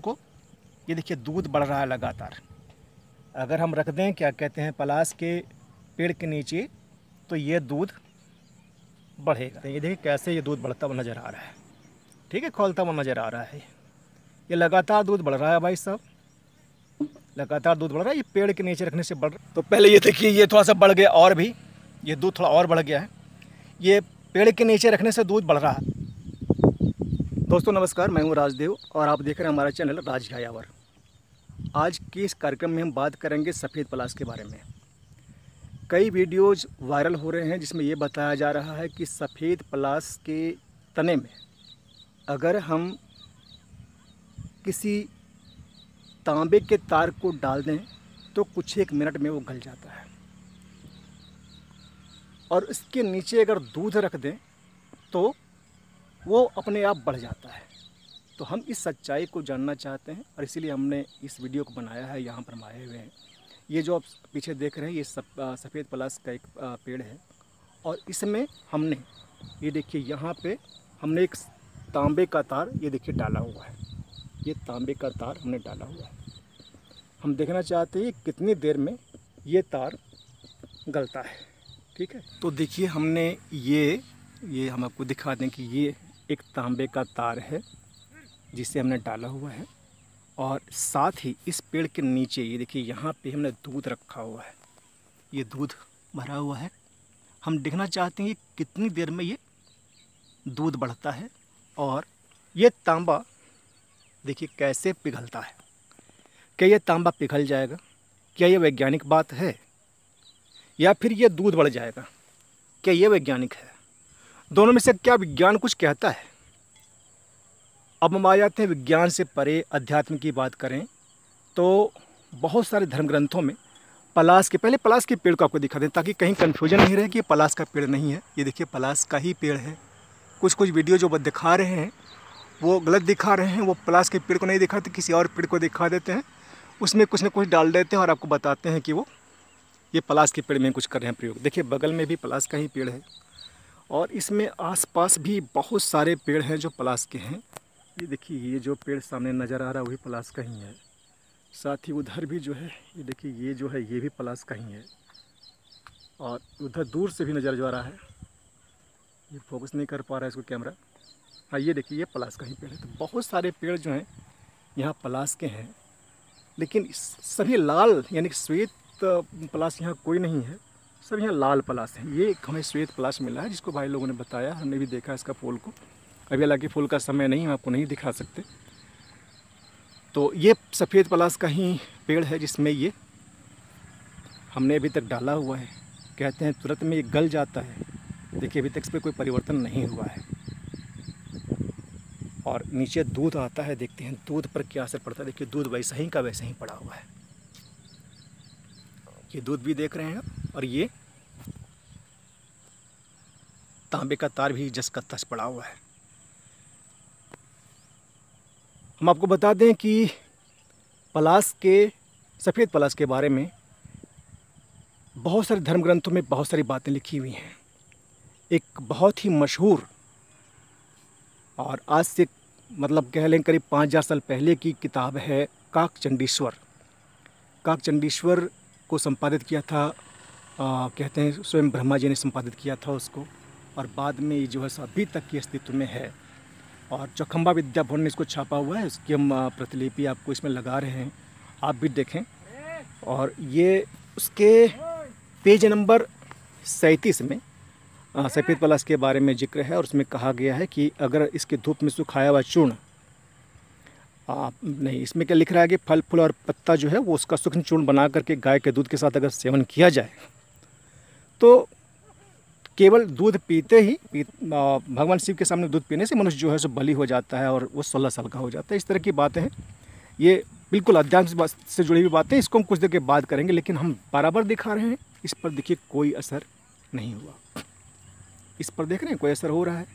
को ये देखिए दूध बढ़ रहा है लगातार अगर हम रख दें क्या कहते हैं पलास के पेड़ के नीचे तो ये दूध बढ़ेगा ये देखिए कैसे ये दूध बढ़ता हुआ नज़र आ रहा है ठीक है खोलता हुआ नज़र आ रहा है ये लगातार दूध बढ़ रहा है भाई साहब लगातार दूध बढ़ रहा है ये पेड़ के नीचे रखने से बढ़ रहा तो पहले ये देखिए ये थोड़ा सा बढ़ गया और भी ये दूध थोड़ा और बढ़ गया है ये पेड़ के नीचे रखने से दूध बढ़ रहा है दोस्तों नमस्कार मैं हूं राजदेव और आप देख रहे हैं हमारा चैनल राज आज के इस कार्यक्रम में हम बात करेंगे सफ़ेद पलाश के बारे में कई वीडियोज वायरल हो रहे हैं जिसमें ये बताया जा रहा है कि सफ़ेद पलाश के तने में अगर हम किसी तांबे के तार को डाल दें तो कुछ एक मिनट में वो गल जाता है और इसके नीचे अगर दूध रख दें तो वो अपने आप बढ़ जाता है तो हम इस सच्चाई को जानना चाहते हैं और इसीलिए हमने इस वीडियो को बनाया है यहाँ पर हम आए हुए हैं ये जो आप पीछे देख रहे हैं ये सफ़ेद पलास का एक पेड़ है और इसमें हमने ये देखिए यहाँ पे हमने एक तांबे का तार ये देखिए डाला हुआ है ये तांबे का तार हमने डाला हुआ है हम देखना चाहते हैं कितनी देर में ये तार गलता है ठीक है तो देखिए हमने ये ये हम आपको दिखा दें कि ये एक तांबे का तार है जिसे हमने डाला हुआ है और साथ ही इस पेड़ के नीचे ये देखिए यहाँ पे हमने दूध रखा हुआ है ये दूध भरा हुआ है हम देखना चाहते हैं कि कितनी देर में ये दूध बढ़ता है और ये तांबा देखिए कैसे पिघलता है क्या ये तांबा पिघल जाएगा क्या ये वैज्ञानिक बात है या फिर ये दूध बढ़ जाएगा क्या ये वैज्ञानिक है दोनों में से क्या विज्ञान कुछ कहता है अब हम आ जाते हैं विज्ञान से परे अध्यात्म की बात करें तो बहुत सारे धर्म ग्रंथों में पलास के पहले पलास के पेड़ को आपको दिखा दें ताकि कहीं कन्फ्यूजन नहीं रहे कि ये पलास का पेड़ नहीं है ये देखिए पलास का ही पेड़ है कुछ कुछ वीडियो जो दिखा रहे हैं वो गलत दिखा रहे हैं वो पलास के पेड़ को नहीं दिखाते किसी और पेड़ को दिखा देते हैं उसमें कुछ ना कुछ डाल देते हैं और आपको बताते हैं कि वो ये पलास के पेड़ में कुछ कर रहे हैं प्रयोग देखिए बगल में भी पलास का ही पेड़ है और इसमें आसपास भी बहुत सारे पेड़ हैं जो पलास के हैं ये देखिए ये जो पेड़ सामने नज़र आ रहा है वही पलास का ही है साथ ही उधर भी जो है ये देखिए ये जो है ये भी पलास का ही है और उधर दूर से भी नज़र जो आ रहा है ये फोकस नहीं कर पा रहा है इसको कैमरा हाँ ये देखिए ये पलास का ही पेड़ है तो बहुत सारे पेड़ जो हैं यहाँ पलास के हैं लेकिन सभी लाल यानी श्वेत पलास यहाँ कोई नहीं है सर यहाँ लाल पलाश है ये एक हमें श्वेत पलाश मिला है जिसको भाई लोगों ने बताया हमने भी देखा इसका फूल को अभी हालांकि फूल का समय नहीं हम आपको नहीं दिखा सकते तो ये सफ़ेद पलाश का ही पेड़ है जिसमें ये हमने अभी तक डाला हुआ है कहते हैं तुरंत में ये गल जाता है देखिए अभी तक इस पर कोई परिवर्तन नहीं हुआ है और नीचे दूध आता है देखते हैं दूध पर क्या असर पड़ता है देखिए दूध वैसा ही का वैसा ही पड़ा हुआ है ये दूध भी देख रहे हैं आप और ये तांबे का तार भी जस का तस पड़ा हुआ है हम आपको बता दें कि पलास के सफ़ेद पलास के बारे में बहुत सारे धर्म ग्रंथों में बहुत सारी बातें लिखी हुई हैं एक बहुत ही मशहूर और आज से मतलब कह लें करीब पाँच हज़ार साल पहले की किताब है काक चंडीश्वर काक चंडीश्वर को संपादित किया था आ, कहते हैं स्वयं ब्रह्मा जी ने संपादित किया था उसको और बाद में ये जो है अभी तक के अस्तित्व में है और चौखम्बा विद्या भवन में इसको छापा हुआ है उसकी हम प्रतिलिपि आपको इसमें लगा रहे हैं आप भी देखें और ये उसके पेज नंबर सैंतीस में सफ़ेद पलाश के बारे में जिक्र है और उसमें कहा गया है कि अगर इसके धूप में सुखाया हुआ चूर्ण आप नहीं इसमें क्या लिख रहा है कि फल फूल और पत्ता जो है वो उसका सूक्ष्म चूर्ण बना करके गाय के दूध के साथ अगर सेवन किया जाए तो केवल दूध पीते ही पी, भगवान शिव के सामने दूध पीने से मनुष्य जो है सो बली हो जाता है और वो सोलह साल का हो जाता है इस तरह की बातें हैं ये बिल्कुल अध्यात्म से जुड़ी हुई बातें इसको हम कुछ देर के बाद करेंगे लेकिन हम बराबर दिखा रहे हैं इस पर देखिए कोई असर नहीं हुआ इस पर देख रहे हैं कोई असर हो रहा है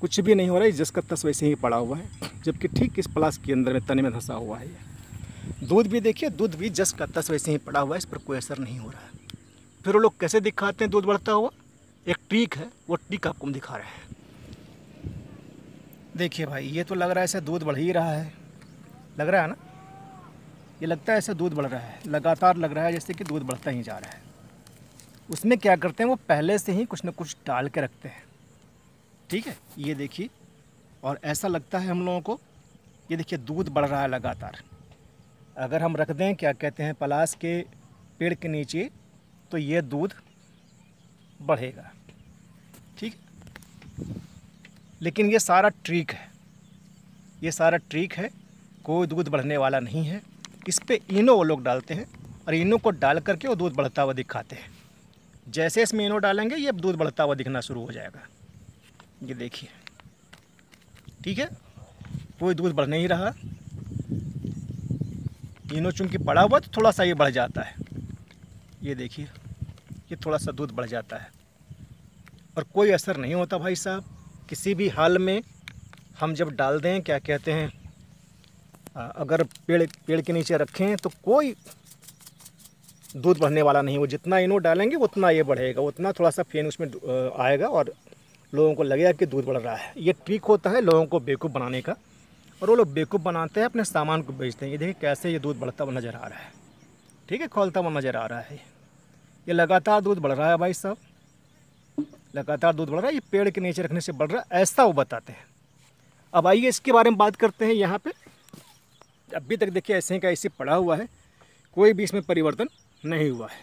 कुछ भी नहीं हो रहा है जिसका तस वैसे ही पड़ा हुआ है जबकि ठीक इस प्लास के अंदर में तने में धंसा हुआ है दूध भी देखिए दूध भी जस का तस वैसे ही पड़ा हुआ है इस पर कोई असर नहीं हो रहा है फिर वो लोग कैसे दिखाते हैं दूध बढ़ता हुआ एक ट्रीक है वो ट्रीक आपको हम दिखा रहे हैं देखिए भाई ये तो लग रहा है ऐसा दूध बढ़ ही रहा है लग रहा है ना ये लगता है ऐसा दूध बढ़ रहा है लगातार लग रहा है जैसे कि दूध बढ़ता ही जा रहा है उसमें क्या करते हैं वो पहले से ही कुछ ना कुछ डाल के रखते हैं ठीक है ये देखिए और ऐसा लगता है हम लोगों को ये देखिए दूध बढ़ रहा है लगातार अगर हम रख दें क्या कहते हैं पलास के पेड़ के नीचे तो ये दूध बढ़ेगा ठीक लेकिन ये सारा ट्रिक है ये सारा ट्रिक है कोई दूध बढ़ने वाला नहीं है इस पर इनो वो लोग डालते हैं और इनो को डाल करके वो दूध बढ़ता हुआ दिखाते हैं जैसे इसमें इनो डालेंगे ये दूध बढ़ता हुआ दिखना शुरू हो जाएगा ये देखिए ठीक है कोई दूध बढ़ नहीं रहा इनो चूँकि पड़ा हुआ तो थोड़ा सा ये बढ़ जाता है ये देखिए ये थोड़ा सा दूध बढ़ जाता है और कोई असर नहीं होता भाई साहब किसी भी हाल में हम जब डाल दें क्या कहते हैं अगर पेड़ पेड़ के नीचे रखें तो कोई दूध बढ़ने वाला नहीं वो जितना इनो डालेंगे उतना ये बढ़ेगा उतना थोड़ा सा फेन उसमें आएगा और लोगों को लगेगा कि दूध बढ़ रहा है ये ट्रिक होता है लोगों को बेवकूफ़ बनाने का और वो लोग बेवकूफ़ बनाते हैं अपने सामान को बेचते हैं ये देखिए कैसे ये दूध बढ़ता हुआ नज़र आ रहा है ठीक है खोलता हुआ नज़र आ रहा है ये लगातार दूध बढ़ रहा है भाई साहब लगातार दूध बढ़ रहा है ये पेड़ के नीचे रखने से बढ़ रहा है ऐसा वो बताते हैं अब आइए इसके बारे में बात करते हैं यहाँ पे अभी तक देखिए ऐसे का ऐसे पड़ा हुआ है कोई भी इसमें परिवर्तन नहीं हुआ है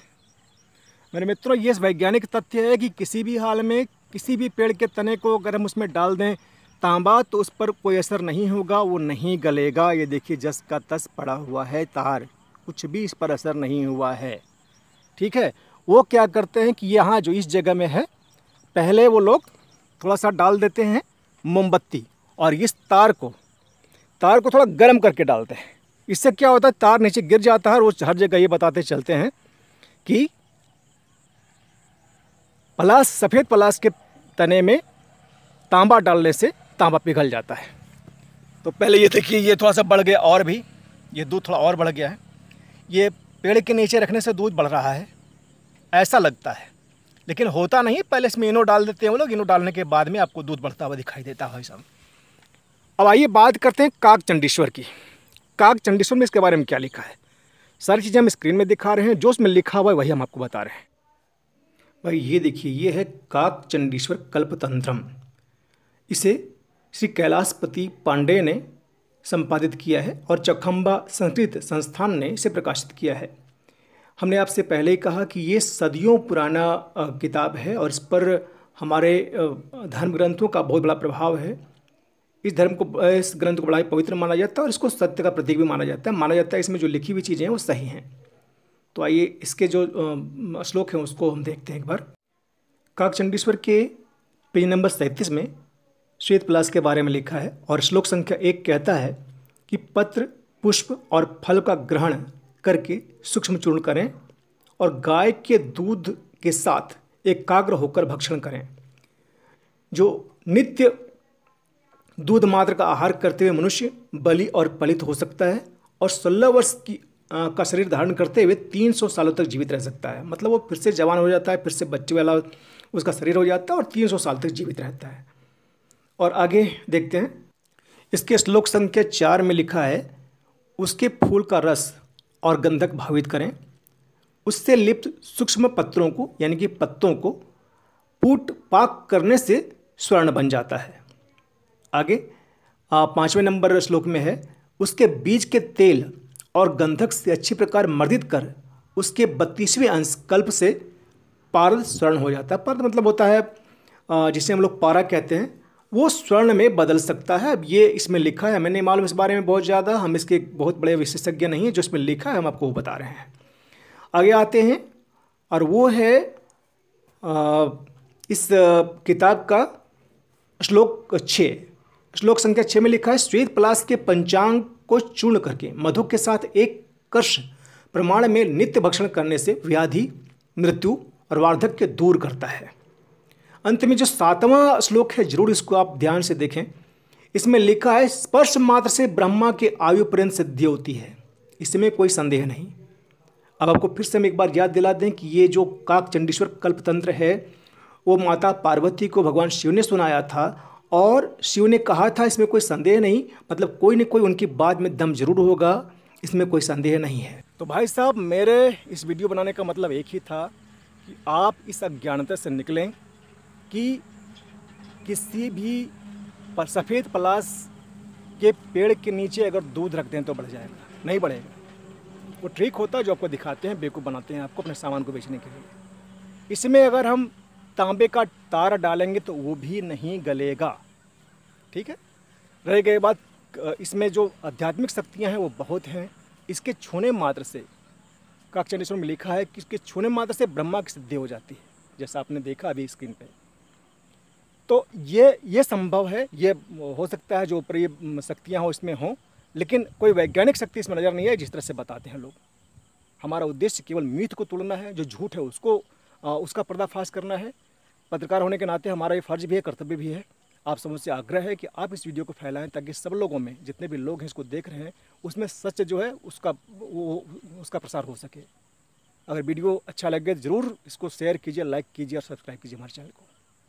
मेरे मित्रों ये वैज्ञानिक तथ्य है कि किसी भी हाल में किसी भी पेड़ के तने को अगर हम उसमें डाल दें तांबा तो उस पर कोई असर नहीं होगा वो नहीं गलेगा ये देखिए जस का तस पड़ा हुआ है तार कुछ भी इस पर असर नहीं हुआ है ठीक है वो क्या करते हैं कि यहाँ जो इस जगह में है पहले वो लोग थोड़ा सा डाल देते हैं मोमबत्ती और इस तार को तार को थोड़ा गर्म करके डालते हैं इससे क्या होता है तार नीचे गिर जाता है और वो हर जगह ये बताते चलते हैं कि पलास सफ़ेद पलास के तने में तांबा डालने से तांबा पिघल जाता है तो पहले ये देखिए ये थोड़ा सा बढ़ गया और भी ये दूध थोड़ा और बढ़ गया है ये पेड़ के नीचे रखने से दूध बढ़ रहा है ऐसा लगता है लेकिन होता नहीं पहले इसमें इनो डाल देते हैं वो लोग इनो डालने के बाद में आपको दूध बढ़ता हुआ दिखाई देता है भाई साहब अब आइए बात करते हैं काक चंडीश्वर की काक चंडीश्वर में इसके बारे में क्या लिखा है सारी चीज़ें हम स्क्रीन में दिखा रहे हैं जो उसमें लिखा हुआ है वही हम आपको बता रहे हैं भाई ये देखिए ये है काक चंडीश्वर कल्पतंत्रम इसे श्री कैलाशपति पांडे ने संपादित किया है और चखम्बा संस्कृत संस्थान ने इसे प्रकाशित किया है हमने आपसे पहले ही कहा कि ये सदियों पुराना किताब है और इस पर हमारे धर्म ग्रंथों का बहुत बड़ा प्रभाव है इस धर्म को इस ग्रंथ को बड़ा ही पवित्र माना जाता है और इसको सत्य का प्रतीक भी माना जाता है माना जाता है इसमें जो लिखी हुई चीज़ें हैं वो सही हैं तो आइए इसके जो श्लोक हैं उसको हम देखते हैं एक बार काकचंडेश्वर के पेज नंबर सैंतीस में श्वेत प्लास के बारे में लिखा है और श्लोक संख्या एक कहता है कि पत्र पुष्प और फल का ग्रहण करके सूक्ष्म चूर्ण करें और गाय के दूध के साथ एकाग्र होकर भक्षण करें जो नित्य दूध मात्र का आहार करते हुए मनुष्य बलि और पलित हो सकता है और सोलह वर्ष की आ, का शरीर धारण करते हुए तीन सौ सालों तक जीवित रह सकता है मतलब वो फिर से जवान हो जाता है फिर से बच्चे वाला उसका शरीर हो जाता है और तीन सौ साल तक जीवित रहता है और आगे देखते हैं इसके श्लोक संख्या चार में लिखा है उसके फूल का रस और गंधक भावित करें उससे लिप्त सूक्ष्म पत्रों को यानी कि पत्तों को पूट पाक करने से स्वर्ण बन जाता है आगे पाँचवें नंबर श्लोक में है उसके बीज के तेल और गंधक से अच्छी प्रकार मर्दित कर उसके बत्तीसवें अंश कल्प से पारद स्वर्ण हो जाता है पारद मतलब होता है जिसे हम लोग पारा कहते हैं वो स्वर्ण में बदल सकता है अब ये इसमें लिखा है हमें नहीं मालूम इस बारे में बहुत ज़्यादा हम इसके बहुत बड़े विशेषज्ञ नहीं हैं जो इसमें लिखा है हम आपको वो बता रहे हैं आगे आते हैं और वो है इस किताब का श्लोक छः श्लोक संख्या छः में लिखा है श्वेत प्लास के पंचांग को चूर्ण करके मधु के साथ एक कर्ष प्रमाण में नित्य भक्षण करने से व्याधि मृत्यु और वार्धक्य दूर करता है अंत में जो सातवां श्लोक है जरूर इसको आप ध्यान से देखें इसमें लिखा है स्पर्श मात्र से ब्रह्मा के आयु पर्यंत सिद्धि होती है इसमें कोई संदेह नहीं अब आपको फिर से हम एक बार याद दिला दें कि ये जो काक चंडीश्वर कल्पतंत्र है वो माता पार्वती को भगवान शिव ने सुनाया था और शिव ने कहा था इसमें कोई संदेह नहीं मतलब कोई ना कोई उनकी बाद में दम जरूर होगा इसमें कोई संदेह नहीं है तो भाई साहब मेरे इस वीडियो बनाने का मतलब एक ही था कि आप इस अज्ञानता से निकलें कि किसी भी पर सफ़ेद पलास के पेड़ के नीचे अगर दूध रख दें तो बढ़ जाएगा नहीं बढ़ेगा वो ट्रिक होता है जो आपको दिखाते हैं बेकूफ़ बनाते हैं आपको अपने सामान को बेचने के लिए इसमें अगर हम तांबे का तार डालेंगे तो वो भी नहीं गलेगा ठीक है रह गए बात इसमें जो आध्यात्मिक शक्तियाँ हैं वो बहुत हैं इसके छूने मात्र से कक्षा में लिखा है कि इसके छूने मात्र से ब्रह्मा की सिद्धि हो जाती है जैसा आपने देखा अभी स्क्रीन पर तो ये ये संभव है ये हो सकता है जो ऊपरी शक्तियाँ हों इसमें हों लेकिन कोई वैज्ञानिक शक्ति इसमें नज़र नहीं है जिस तरह से बताते हैं लोग हमारा उद्देश्य केवल मीथ को तोड़ना है जो झूठ है उसको आ, उसका पर्दाफाश करना है पत्रकार होने के नाते हमारा ये फ़र्ज भी है कर्तव्य भी है आप सब से आग्रह है कि आप इस वीडियो को फैलाएं ताकि सब लोगों में जितने भी लोग हैं इसको देख रहे हैं उसमें सच जो है उसका वो उसका प्रसार हो सके अगर वीडियो अच्छा लगे तो ज़रूर इसको शेयर कीजिए लाइक कीजिए और सब्सक्राइब कीजिए हमारे चैनल को